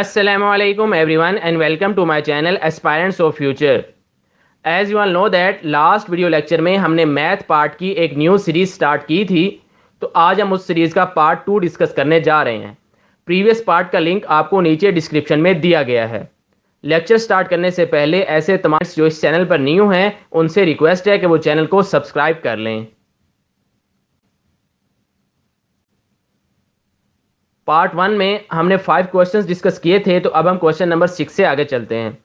Assalamu alaikum everyone and welcome to my channel Aspirants of Future. As you all know that last video lecture में हमने math part की एक new series start की थी तो आज हम उस series का part टू discuss करने जा रहे हैं previous part का link आपको नीचे description में दिया गया है Lecture start करने से पहले ऐसे तमाम जो इस channel पर new हैं उनसे request है कि वो channel को subscribe कर लें पार्ट वन में हमने फाइव क्वेश्चंस डिस्कस किए थे तो अब हम क्वेश्चन नंबर सिक्स से आगे चलते हैं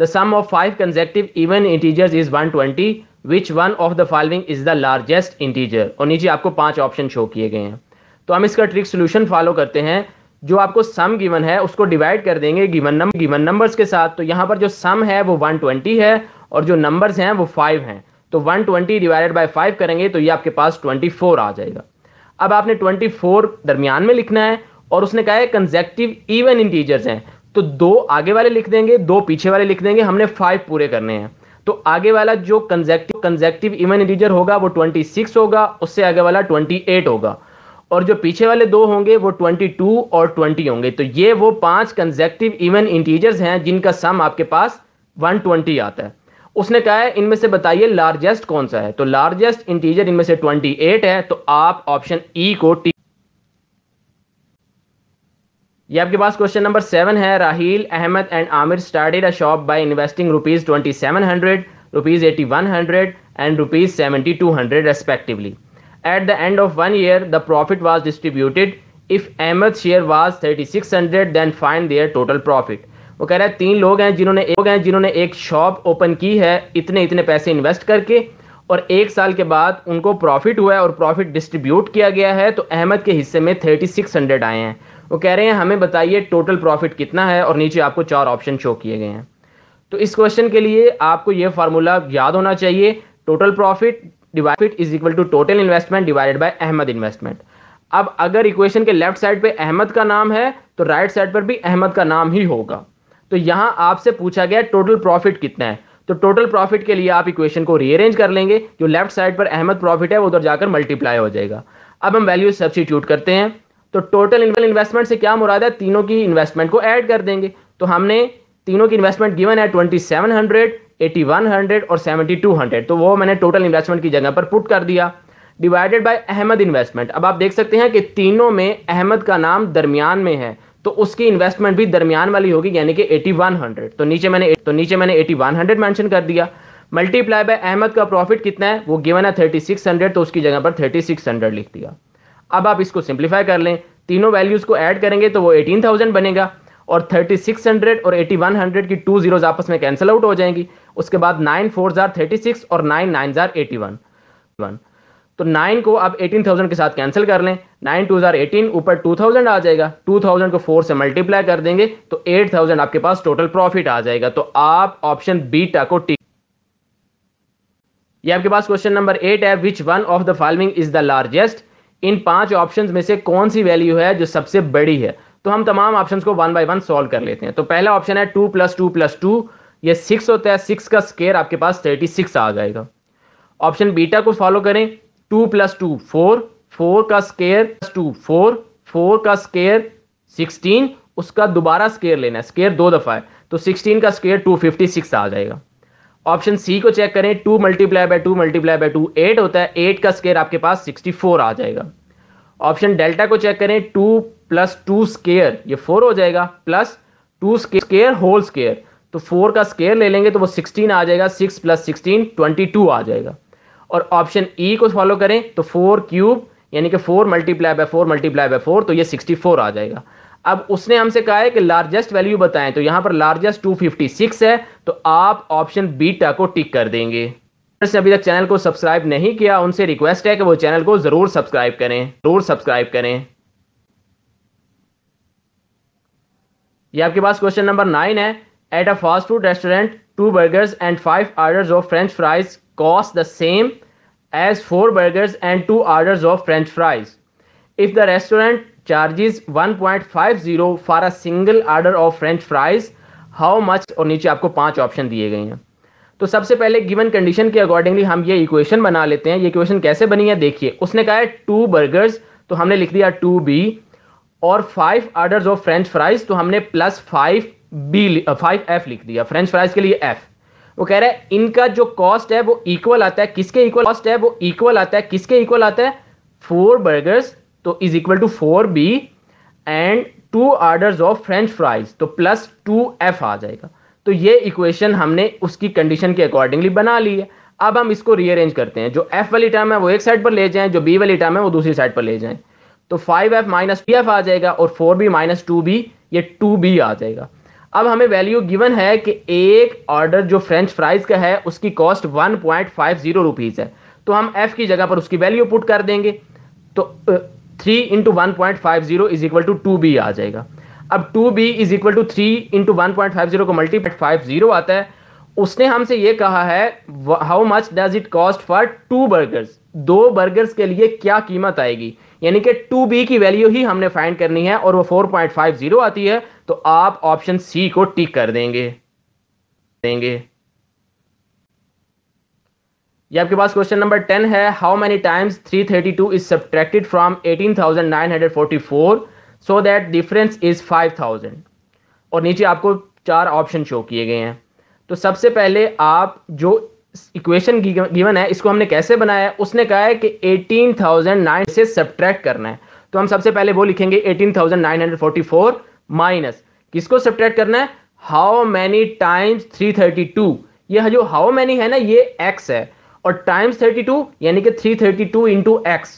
the sum of five consecutive even integers is 120 which one of the following is the largest integer और नीचे आपको पांच ऑप्शन शो किए गए हैं तो हम इसका ट्रिक सोल्यूशन फॉलो करते हैं जो आपको सम गिवन है उसको डिवाइड कर देंगे गिवन नंबर गिवन नंबर्स के साथ तो यहाँ पर जो सम है वो 120 है और जो नंबर्स हैं वो 5 हैं तो 120 ट्वेंटी डिवाइडेड बाई फाइव करेंगे तो ये आपके पास 24 आ जाएगा अब आपने 24 दरमियान में लिखना है और उसने कहा है कंजेक्टिव इवन इंटीजर्स हैं तो दो आगे वाले लिख देंगे दो पीछे वाले लिख देंगे हमने फाइव पूरे करने हैं तो आगे वाला जो कंजेक्टिव कंजेक्टिव इवन इंटीजर होगा वो ट्वेंटी सिक्स होगा उससे आगे वाला ट्वेंटी एट होगा और जो पीछे वाले दो होंगे वो ट्वेंटी टू और ट्वेंटी होंगे तो ये वो पांच कंजेक्टिव इवन इंटीजर्स हैं जिनका सम आपके पास वन ट्वेंटी आता है उसने कहा है इनमें से बताइए लार्जेस्ट कौन सा है तो लार्जेस्ट इंटीजर इनमें से ट्वेंटी एट है तो आप ऑप्शन ई e को टी ये आपके पास क्वेश्चन नंबर सेवन है Raheel Ahmed and Aamir started a shop by investing rupees twenty seven hundred rupees eighty one hundred and rupees seventy two hundred respectively at the end of one year the profit was distributed if Ahmed share was thirty six hundred then find their total profit वो कह रहे हैं तीन लोग हैं जिन्होंने लोग हैं जिन्होंने एक शॉप ओपन की है इतने इतने पैसे इन्वेस्ट करके और एक साल के बाद उनको प्रॉफिट हुआ है और प्रॉफिट डिस्ट्रीब्यूट किया गया है तो अहमद के हिस्से में थर्टी सिक्स हंड्रेड आए हैं वो कह रहे हैं हमें बताइए टोटल प्रॉफिट कितना है और नीचे आपको चार ऑप्शन शो किए गए हैं तो इस क्वेश्चन के लिए आपको ये फार्मूला याद होना चाहिए total profit divide is equal to total investment divided by Ahmed investment अब अगर इक्वेशन के लेफ्ट साइड पे अहमद का नाम है तो राइट right साइड पर भी अहमद का नाम ही होगा तो यहाँ आपसे पूछा गया टोटल प्रॉफिट कितना है तो टोटल प्रॉफिट के लिए आप इक्वेशन को रीअरेंज कर लेंगे जो लेफ्ट साइड पर अहमद प्रॉफिट है वो उधर जाकर मल्टीप्लाई हो जाएगा अब हम वैल्यू सब्सिट्यूट करते हैं तो टोटल इन्वेस्टमेंट से क्या मुराद है तीनों की इन्वेस्टमेंट को ऐड कर देंगे तो हमने तीनों की इन्वेस्टमेंट गिवन है twenty seven hundred eighty one hundred और सेवेंटी टू हंड्रेड तो वो मैंने टोटल इन्वेस्टमेंट की जगह पर पुट कर दिया डिवाइडेड बाय अहमद इन्वेस्टमेंट अब आप देख सकते हैं कि तीनों में अहमद का नाम दरमियान में है तो उसकी इन्वेस्टमेंट भी दरमियान वाली होगी यानी कि एटी वन हंड्रेड तो नीचे मैंने तो नीचे मैंने एटी वन हंड्रेड मैंशन कर दिया मल्टीप्लाई बाय अहमद का प्रॉफिट कितना है वो गिवन है थर्टी सिक्स हंड्रेड तो उसकी जगह पर थर्टी सिक्स हंड्रेड लिख दिया अब आप इसको सिंप्लीफाई कर लें तीनों वैल्यूज़ को ऐड करेंगे तो वो एटीन थाउजेंड बनेगा और थर्टी सिक्स हंड्रेड और एटी वन हंड्रेड की टू जीरोज आपस में कैंसिल आउट हो जाएंगी उसके बाद नाइन फोर जार थर्टी सिक्स और नाइन नाइन जार एटी वन तो नाइन को आप एटीन थाउजेंड के साथ कैंसिल कर लें नाइन टू हज़ार एटीन ऊपर टू थाउजेंड आ जाएगा टू थाउजेंड को फोर से मल्टीप्लाई कर देंगे तो एट थाउजेंड आपके पास टोटल प्रॉफिट आ जाएगा तो आप ऑप्शन बीटा को टी ये आपके पास क्वेश्चन नंबर एट है which one of the following is the largest इन पांच ऑप्शन में से कौन सी वैल्यू है जो सबसे बड़ी है तो हम तमाम ऑप्शन को वन बाई वन सॉल्व कर लेते हैं तो पहला ऑप्शन है two plus two plus two ये सिक्स होता है सिक्स का स्केयर आपके पास थर्टी सिक्स आ जाएगा ऑप्शन बीटा को फॉलो करें two plus two four four का स्केयर टू फोर फोर का स्केयर सिक्सटीन उसका दोबारा स्केयर लेना है स्केयर दो दफ़ा है तो सिक्सटीन का स्केयर टू फिफ्टी सिक्स आ जाएगा ऑप्शन सी को चेक करें two multiply by two multiply by two eight होता है एट का स्केयर आपके पास सिक्सटी फोर आ जाएगा ऑप्शन डेल्टा को चेक करें टू प्लस टू स्केयर ये फोर हो जाएगा plus two square whole square तो फोर का स्केयर ले लेंगे तो वो सिक्सटीन आ जाएगा six plus sixteen twenty two आ जाएगा और ऑप्शन ई e को फॉलो करें तो फोर क्यूब यानी कि four multiply by four multiply by four तो ये सिक्सटी फोर आ जाएगा अब उसने हमसे कहा है कि लार्जेस्ट वैल्यू बताएं तो यहाँ पर लार्जेस्ट टू फिफ्टी सिक्स है तो आप ऑप्शन बीटा को टिक कर देंगे अभी तक चैनल को सब्सक्राइब नहीं किया उनसे रिक्वेस्ट है कि वो चैनल को ज़रूर सब्सक्राइब करें ज़रूर सब्सक्राइब करें ये आपके पास क्वेश्चन नंबर नाइन है at a fast food restaurant two burgers and five orders of French fries cost the same as four burgers and two orders of french fries. If the restaurant charges 1.50 for a single order of french fries, how much और नीचे आपको पांच option दिए गए हैं तो सबसे पहले गिवन कंडीशन के अकॉर्डिंगली हम ये इक्वेशन बना लेते हैं ये इक्वेशन कैसे बनी है देखिए उसने कहा है टू बर्गर्स तो हमने लिख दिया टू बी और five orders of French fries तो हमने plus five B five F लिख दिया फ्रेंच फ्राइज के लिए एफ वो कह रहा है इनका जो कॉस्ट है वो इक्वल आता है किसके इक्वल कॉस्ट है वो इक्वल आता है किसके इक्वल आता है फोर बर्गर्स तो is equal to four B and two order of French fries तो प्लस टू एफ आ जाएगा तो ये इक्वेशन हमने उसकी कंडीशन के अकॉर्डिंगली बना ली है अब हम इसको रीअरेंज करते हैं जो एफ वाली टर्म है वो एक साइड पर ले जाएं जो बी वाली टर्म है वो दूसरी साइड पर ले जाएं तो five F minus P F आ जाएगा और four B minus two B ये टू बी आ जाएगा अब हमें वैल्यू गिवन है कि एक ऑर्डर जो फ्रेंच फ्राइज का है उसकी cost one point five zero rupees है तो हम एफ की जगह पर उसकी वैल्यू पुट कर देंगे तो three into one point five zero is equal to two B आ जाएगा अब two B is equal to three into one point five zero को मल्टीपेट फाइव जीरो आता है उसने हमसे ये कहा है how much does it cost for two burgers दो बर्गर्स के लिए क्या कीमत आएगी यानी कि टू बी की वैल्यू ही हमने फाइंड करनी है और वो जीरो आती है तो आप ऑप्शन सी को टिक कर देंगे देंगे ये आपके पास क्वेश्चन नंबर टेन है how many times two is subtracted from eighteen thousand nine hundred forty four so that difference is five thousand और नीचे आपको चार ऑप्शन शो किए गए हैं तो सबसे पहले आप जो इक्वेशन गिवन है इसको हमने कैसे बनाया है उसने कहा है कि 18,009 से सब्ट्रैक्ट करना है तो हम सबसे पहले वो लिखेंगे 18,944 माइनस किसको सब्ट्रैक्ट करना है हाउ मैनी टाइम्स 332 यह जो हाउ मैनी है ना ये एक्स है और टाइम्स 32 यानी कि 332 थर्टी इंटू एक्स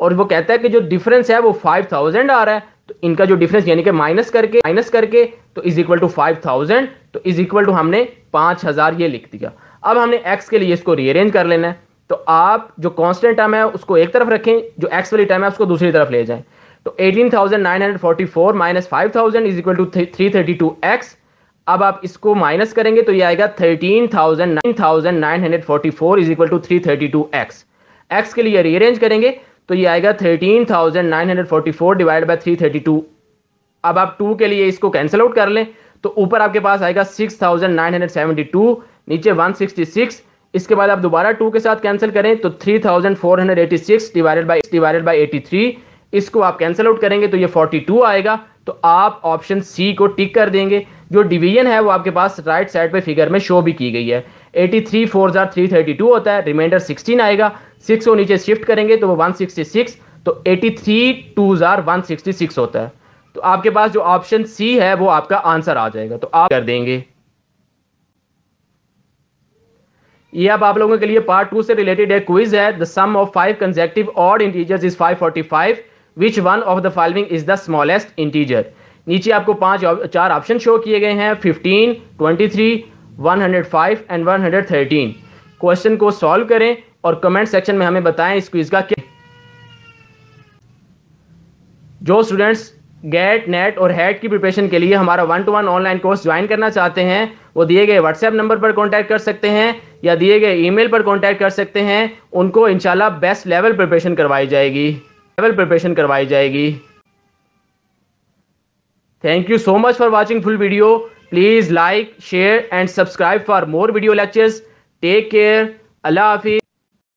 और वो कहता है कि जो डिफरेंस है वो 5000 आ रहा है तो इनका जो डिफरेंस यानी कि माइनस करके माइनस करके तो is equal to five thousand तो इज इक्वल टू हमने पाँच हज़ार ये लिख दिया अब हमने एक्स के लिए इसको रीअरेंज कर लेना है तो आप जो कांस्टेंट टर्म है उसको एक तरफ रखें जो एक्स वाली टर्म है उसको दूसरी तरफ ले जाएं तो 18,944 minus 5,000 is equal to 332x अब आप इसको माइनस करेंगे तो ये आएगा thirteen thousand thousand nine nine hundred forty four is equal to three thirty two x x के लिए रीअरेंज करेंगे तो ये आएगा thirteen thousand nine hundred forty four divide by three thirty two अब आप टू के लिए इसको कैंसिल आउट कर लें तो ऊपर आपके पास आएगा six thousand nine hundred seventy two नीचे वन सिक्सटी सिक्स इसके बाद आप दोबारा टू के साथ कैंसिल करें तो three thousand four hundred eighty six divided by divided by eighty three इसको आप कैंसिल आउट करेंगे तो ये फोर्टी टू आएगा तो आप ऑप्शन सी को टिक कर देंगे जो डिवीजन है वो आपके पास राइट साइड पे फिगर में शो भी की गई है 83 थ्री फोर जार थ्री थर्टी टू होता है रिमाइंडर 16 आएगा सिक्स को नीचे शिफ्ट करेंगे तो वो 166 तो 83 थ्री टू जार वन होता है तो आपके पास जो ऑप्शन सी है वो आपका आंसर आ जाएगा तो आप कर देंगे ये अब आप लोगों के लिए पार्ट टू से रिलेटेड एक क्विज है the sum of five consecutive odd integers is 545 which one of the following is the smallest integer नीचे आपको पांच चार ऑप्शन शो किए गए हैं 15, 23, 105 एंड 113 क्वेश्चन को सॉल्व करें और कमेंट सेक्शन में हमें बताएं इस क्विज का क्या जो स्टूडेंट्स गेट नेट और हेड की प्रिपरेशन के लिए हमारा one two one online course join करना चाहते हैं वो दिए गए व्हाट्सएप नंबर पर कॉन्टैक्ट कर सकते हैं या दिए गए ईमेल पर कॉन्टैक्ट कर सकते हैं उनको इनशाला बेस्ट लेवल प्रिपरेशन करवाई जाएगी लेवल प्रिपरेशन करवाई जाएगी Thank you so much for watching full video. Please like, share and subscribe for more video lectures. Take care. Allah Hafiz.